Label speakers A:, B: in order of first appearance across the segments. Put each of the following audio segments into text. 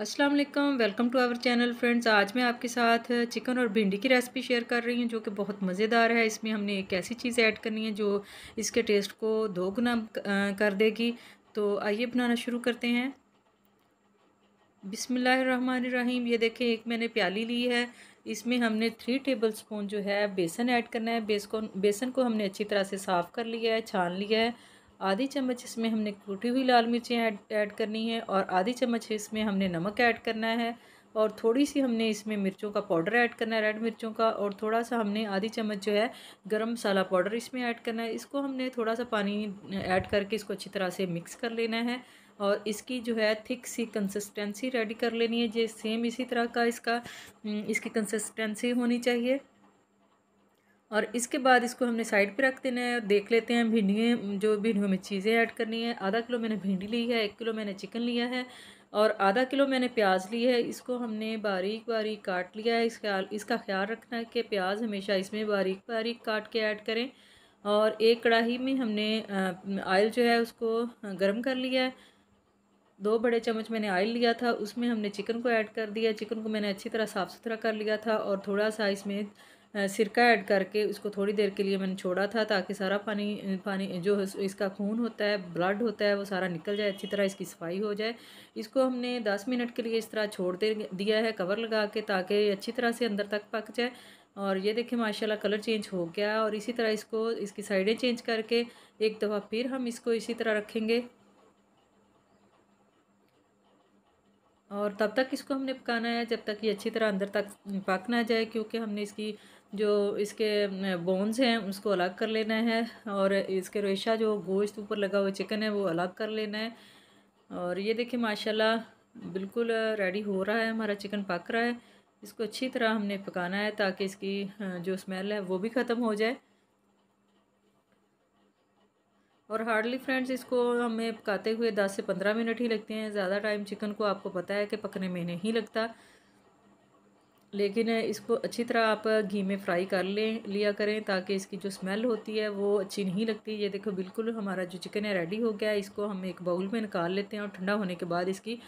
A: अस्सलाम वालेकुम welcome to our channel friends आज मैं आपके साथ चिकन और भिंडी की रेसिपी शेयर कर रही हूँ जो कि बहुत मज़ेदार है इसमें हमने एक ऐसी चीज़ ऐड करनी है जो इसके टेस्ट को दोगुना कर देगी तो आइए बनाना शुरू करते हैं बिसमीम ये देखें एक मैंने प्याली ली है इसमें हमने थ्री टेबल स्पून जो है बेसन ऐड करना है बेसन बेसन को हमने अच्छी तरह से साफ़ कर लिया है छान लिया है आधी चम्मच इसमें हमने कूटी हुई लाल मिर्चें ऐड ऐड करनी है और आधी चम्मच इसमें हमने नमक ऐड करना है और थोड़ी सी हमने इसमें मिर्चों का पाउडर ऐड करना है रेड मिर्चों का और थोड़ा सा हमने आधी चम्मच जो है गरम मसाला पाउडर इसमें ऐड करना है इसको हमने थोड़ा सा पानी ऐड करके इसको अच्छी तरह से मिक्स कर लेना है और इसकी जो है थिक सी कंसिस्टेंसी रेडी कर लेनी है जे सेम इसी तरह का इसका हम्म, इसकी कंसिस्टेंसी होनी चाहिए और इसके बाद इसको हमने साइड पे रख देना है और देख लेते हैं भिंडियाँ जो भिंडियों में चीज़ें ऐड करनी है आधा किलो मैंने भिंडी ली है एक किलो मैंने चिकन लिया है और आधा किलो मैंने प्याज ली है इसको हमने बारीक बारीक काट लिया है इसका इसका ख्याल रखना है कि प्याज हमेशा इसमें बारीक बारीक काट के ऐड करें और एक कढ़ाही में हमने आयल जो है उसको गर्म कर लिया है दो बड़े चम्मच मैंने ऑयल लिया था उसमें हमने चिकन को ऐड कर दिया चिकन को मैंने अच्छी तरह साफ़ सुथरा कर लिया था और थोड़ा सा इसमें सिरका ऐड करके उसको थोड़ी देर के लिए मैंने छोड़ा था ताकि सारा पानी पानी जो इसका खून होता है ब्लड होता है वो सारा निकल जाए अच्छी तरह इसकी सफाई हो जाए इसको हमने दस मिनट के लिए इस तरह छोड़ दे दिया है कवर लगा के ताकि अच्छी तरह से अंदर तक पक जाए और ये देखिए माशाल्लाह कलर चेंज हो गया और इसी तरह इसको इसकी साइडें चेंज करके एक दफ़ा फिर हम इसको इसी तरह रखेंगे और तब तक इसको हमने पकाना है जब तक ये अच्छी तरह अंदर तक पक ना जाए क्योंकि हमने इसकी जो इसके बोन्स हैं उसको अलग कर लेना है और इसके रेशा जो गोश्त ऊपर लगा हुआ चिकन है वो अलग कर लेना है और ये देखिए माशाल्लाह बिल्कुल रेडी हो रहा है हमारा चिकन पक रहा है इसको अच्छी तरह हमने पकाना है ताकि इसकी जो स्मेल है वो भी ख़त्म हो जाए और हार्डली फ्रेंड्स इसको हमें पकाते हुए दस से पंद्रह मिनट ही लगते हैं ज़्यादा टाइम चिकन को आपको पता है कि पकने में नहीं लगता लेकिन इसको अच्छी तरह आप घी में फ्राई कर लें लिया करें ताकि इसकी जो स्मेल होती है वो अच्छी नहीं लगती ये देखो बिल्कुल हमारा जो चिकन है रेडी हो गया है इसको हम एक बाउल में निकाल लेते हैं और ठंडा होने के बाद इसकी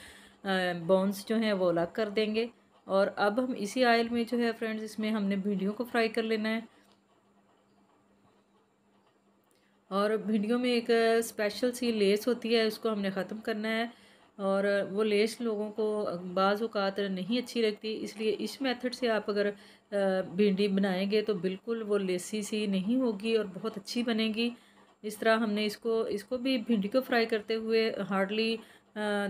A: बॉन्स जो हैं वो अलग कर देंगे और अब हम इसी आयल में जो है फ्रेंड्स इसमें हमने भिंडियों को फ्राई कर लेना है और भिंडियों में एक स्पेशल सी लेस होती है उसको हमने ख़त्म करना है और वो लेस लोगों को बाज़ात नहीं अच्छी लगती इसलिए इस मेथड से आप अगर भिंडी बनाएंगे तो बिल्कुल वो लेसी सी नहीं होगी और बहुत अच्छी बनेगी इस तरह हमने इसको इसको भी भिंडी को फ्राई करते हुए हार्डली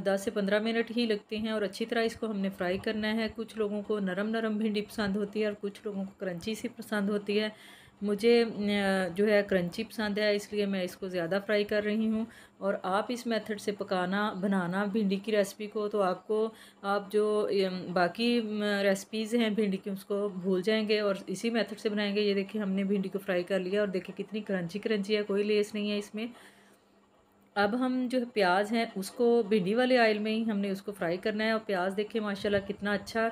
A: दस से पंद्रह मिनट ही लगते हैं और अच्छी तरह इसको हमने फ्राई करना है कुछ लोगों को नरम नरम भिंडी पसंद होती है और कुछ लोगों को क्रंची सी पसंद होती है मुझे जो है क्रंची पसंद है इसलिए मैं इसको ज़्यादा फ्राई कर रही हूँ और आप इस मेथड से पकाना बनाना भिंडी की रेसिपी को तो आपको आप जो बाकी रेसिपीज़ हैं भिंडी की उसको भूल जाएंगे और इसी मेथड से बनाएंगे ये देखिए हमने भिंडी को फ्राई कर लिया और देखिए कितनी क्रंची क्रंची है कोई लेस नहीं है इसमें अब हम जो है प्याज हैं उसको भिंडी वाले ऑयल में ही हमने उसको फ्राई करना है और प्याज देखिए माशाल्लाह कितना अच्छा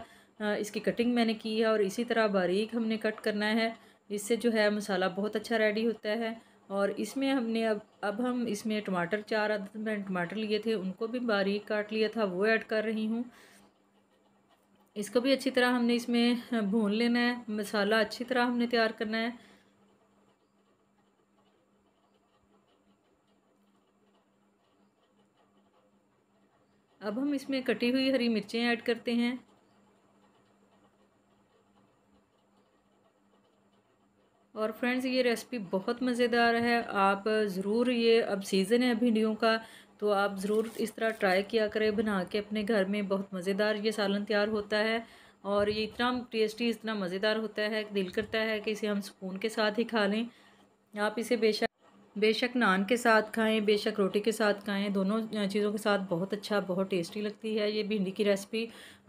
A: इसकी कटिंग मैंने की है और इसी तरह बारीक हमने कट करना है इससे जो है मसाला बहुत अच्छा रेडी होता है और इसमें हमने अब अब हम इसमें टमाटर चार आदत मैंने टमाटर लिए थे उनको भी बारीक काट लिया था वो ऐड कर रही हूँ इसको भी अच्छी तरह हमने इसमें भून लेना है मसाला अच्छी तरह हमने तैयार करना है अब हम इसमें कटी हुई हरी मिर्चें ऐड करते हैं और फ्रेंड्स ये रेसिपी बहुत मज़ेदार है आप ज़रूर ये अब सीज़न है भिंडियों का तो आप ज़रूर इस तरह ट्राई किया करें बना के अपने घर में बहुत मज़ेदार ये सालन तैयार होता है और ये इतना टेस्टी इतना मज़ेदार होता है दिल करता है कि इसे हम सुकून के साथ ही खा लें आप इसे बेशक बेशक नान के साथ खाएं बेशक रोटी के साथ खाएं दोनों चीज़ों के साथ बहुत अच्छा बहुत टेस्टी लगती है ये भिंडी की रेसिपी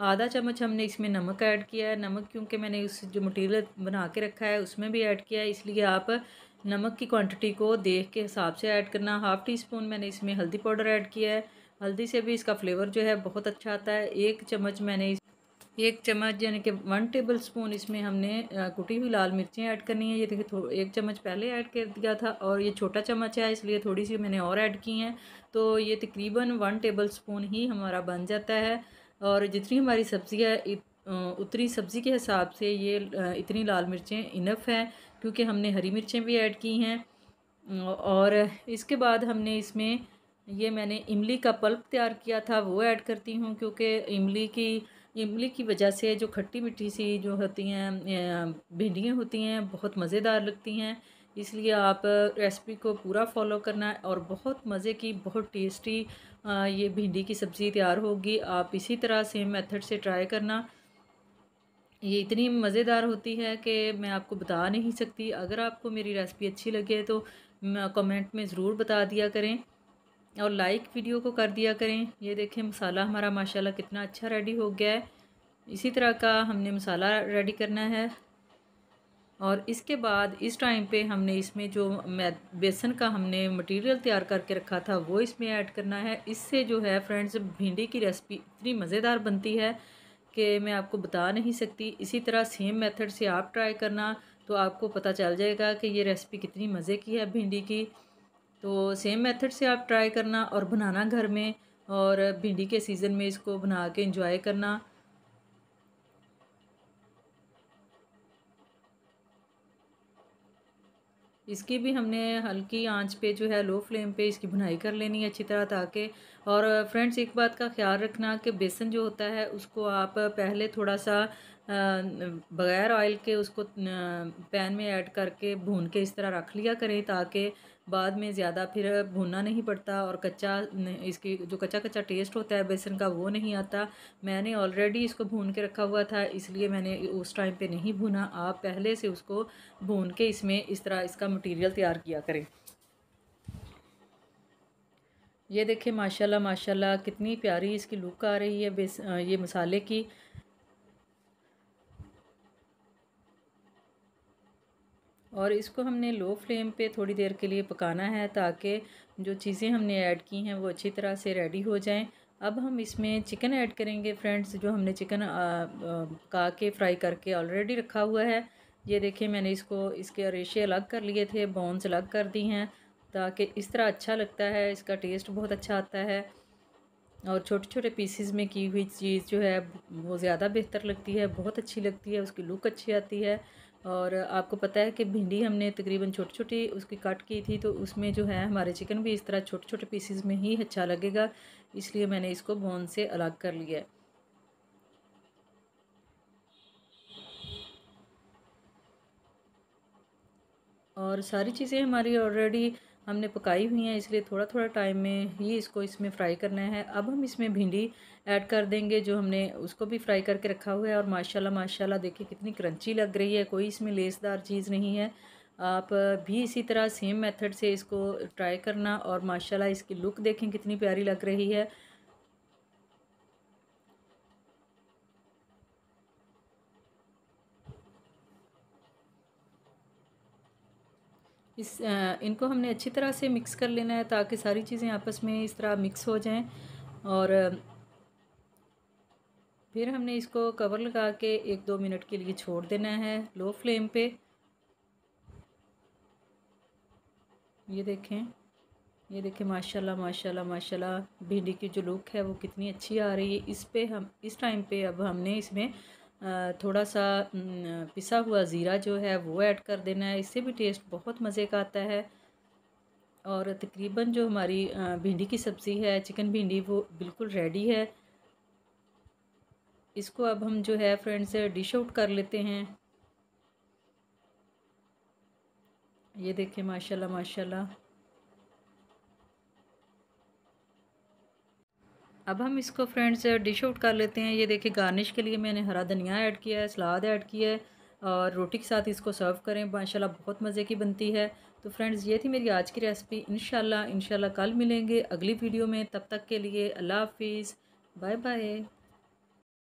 A: आधा चम्मच हमने इसमें नमक ऐड किया है नमक क्योंकि मैंने उस जो मटेरियल बना के रखा है उसमें भी ऐड किया है इसलिए आप नमक की क्वांटिटी को देख के हिसाब से ऐड करना हाफ़ टी स्पून मैंने इसमें हल्दी पाउडर ऐड किया है हल्दी से भी इसका फ्लेवर जो है बहुत अच्छा आता है एक चम्मच मैंने एक चम्मच यानी कि वन टेबल स्पून इसमें हमने कुटी हुई लाल मिर्चें ऐड करनी है ये देखिए एक चम्मच पहले ऐड कर दिया था और ये छोटा चम्मच है इसलिए थोड़ी सी मैंने और ऐड की हैं तो ये तकरीबन वन टेबल स्पून ही हमारा बन जाता है और जितनी हमारी सब्ज़ी है उतनी सब्ज़ी के हिसाब से ये इतनी लाल मिर्चें इनफ हैं क्योंकि हमने हरी मिर्चें भी ऐड की हैं और इसके बाद हमने इसमें ये मैंने इमली का पल्प तैयार किया था वो ऐड करती हूँ क्योंकि इमली की इमली की वजह से जो खट्टी मिट्टी सी जो होती हैं भिंडियाँ होती हैं बहुत मज़ेदार लगती हैं इसलिए आप रेसिपी को पूरा फॉलो करना है और बहुत मज़े की बहुत टेस्टी ये भिंडी की सब्ज़ी तैयार होगी आप इसी तरह सेम मेथड से ट्राई करना ये इतनी मज़ेदार होती है कि मैं आपको बता नहीं सकती अगर आपको मेरी रेसिपी अच्छी लगे तो कमेंट में ज़रूर बता दिया करें और लाइक वीडियो को कर दिया करें ये देखें मसाला हमारा माशाल्लाह कितना अच्छा रेडी हो गया है इसी तरह का हमने मसाला रेडी करना है और इसके बाद इस टाइम पे हमने इसमें जो बेसन का हमने मटेरियल तैयार करके रखा था वो इसमें ऐड करना है इससे जो है फ्रेंड्स भिंडी की रेसिपी इतनी मज़ेदार बनती है कि मैं आपको बता नहीं सकती इसी तरह सेम मेथड से आप ट्राई करना तो आपको पता चल जाएगा कि ये रेसिपी कितनी मज़े की है भिंडी की तो सेम मेथड से आप ट्राई करना और बनाना घर में और भिंडी के सीज़न में इसको बना के इंजॉय करना इसकी भी हमने हल्की आंच पे जो है लो फ्लेम पे इसकी भुनाई कर लेनी है अच्छी तरह ताकि और फ्रेंड्स एक बात का ख्याल रखना कि बेसन जो होता है उसको आप पहले थोड़ा सा बग़ैर ऑयल के उसको पैन में ऐड करके भून के इस तरह रख लिया करें ताकि बाद में ज़्यादा फिर भुनना नहीं पड़ता और कच्चा इसकी जो कच्चा कच्चा टेस्ट होता है बेसन का वो नहीं आता मैंने ऑलरेडी इसको भून के रखा हुआ था इसलिए मैंने उस टाइम पे नहीं भुना आप पहले से उसको भून के इसमें इस तरह इसका मटेरियल तैयार किया करें ये देखें माशाल्लाह माशाल्लाह कितनी प्यारी इसकी लुक आ रही है बेस ये मसाले की और इसको हमने लो फ्लेम पे थोड़ी देर के लिए पकाना है ताकि जो चीज़ें हमने ऐड की हैं वो अच्छी तरह से रेडी हो जाएं अब हम इसमें चिकन ऐड करेंगे फ्रेंड्स जो हमने चिकन पका के फ्राई करके ऑलरेडी रखा हुआ है ये देखिए मैंने इसको इसके रेशे अलग कर लिए थे बॉन्स अलग कर दी हैं ताकि इस तरह अच्छा लगता है इसका टेस्ट बहुत अच्छा आता है और छोटे छोटे पीसीज में की हुई चीज़ जो है वो ज़्यादा बेहतर लगती है बहुत अच्छी लगती है उसकी लुक अच्छी आती है और आपको पता है कि भिंडी हमने तकरीबन छोटी छोटी उसकी कट की थी तो उसमें जो है हमारे चिकन भी इस तरह छोटे छोटे पीसीज में ही अच्छा लगेगा इसलिए मैंने इसको बोन से अलग कर लिया है और सारी चीज़ें हमारी ऑलरेडी हमने पकाई हुई हैं इसलिए थोड़ा थोड़ा टाइम में ही इसको इसमें फ्राई करना है अब हम इसमें भिंडी ऐड कर देंगे जो हमने उसको भी फ्राई करके रखा हुआ है और माशाल्लाह माशाल्लाह देखिए कितनी क्रंची लग रही है कोई इसमें लेसदार चीज़ नहीं है आप भी इसी तरह सेम मेथड से इसको ट्राई करना और माशाल्लाह इसकी लुक देखें कितनी प्यारी लग रही है इस इनको हमने अच्छी तरह से मिक्स कर लेना है ताकि सारी चीज़ें आपस में इस तरह मिक्स हो जाएं और फिर हमने इसको कवर लगा के एक दो मिनट के लिए छोड़ देना है लो फ्लेम पे ये देखें ये देखें माशाल्लाह माशाल्लाह माशाल्लाह भिंडी की जो लुक है वो कितनी अच्छी आ रही है इस पे हम इस टाइम पे अब हमने इसमें थोड़ा सा पिसा हुआ ज़ीरा जो है वो ऐड कर देना है इससे भी टेस्ट बहुत मज़े का आता है और तकरीबन जो हमारी भिंडी की सब्ज़ी है चिकन भिंडी वो बिल्कुल रेडी है इसको अब हम जो है फ्रेंड्स डिश आउट कर लेते हैं ये देखें माशाल्लाह माशाल्लाह अब हम इसको फ्रेंड्स डिश आउट कर लेते हैं ये देखिए गार्निश के लिए मैंने हरा धनिया ऐड किया है सलाद ऐड किया है और रोटी के साथ इसको सर्व करें माशाल्लाह बहुत मज़े की बनती है तो फ्रेंड्स ये थी मेरी आज की रेसिपी इन शाला कल मिलेंगे अगली वीडियो में तब तक के लिए अल्लाह हाफिज़ बाय बाय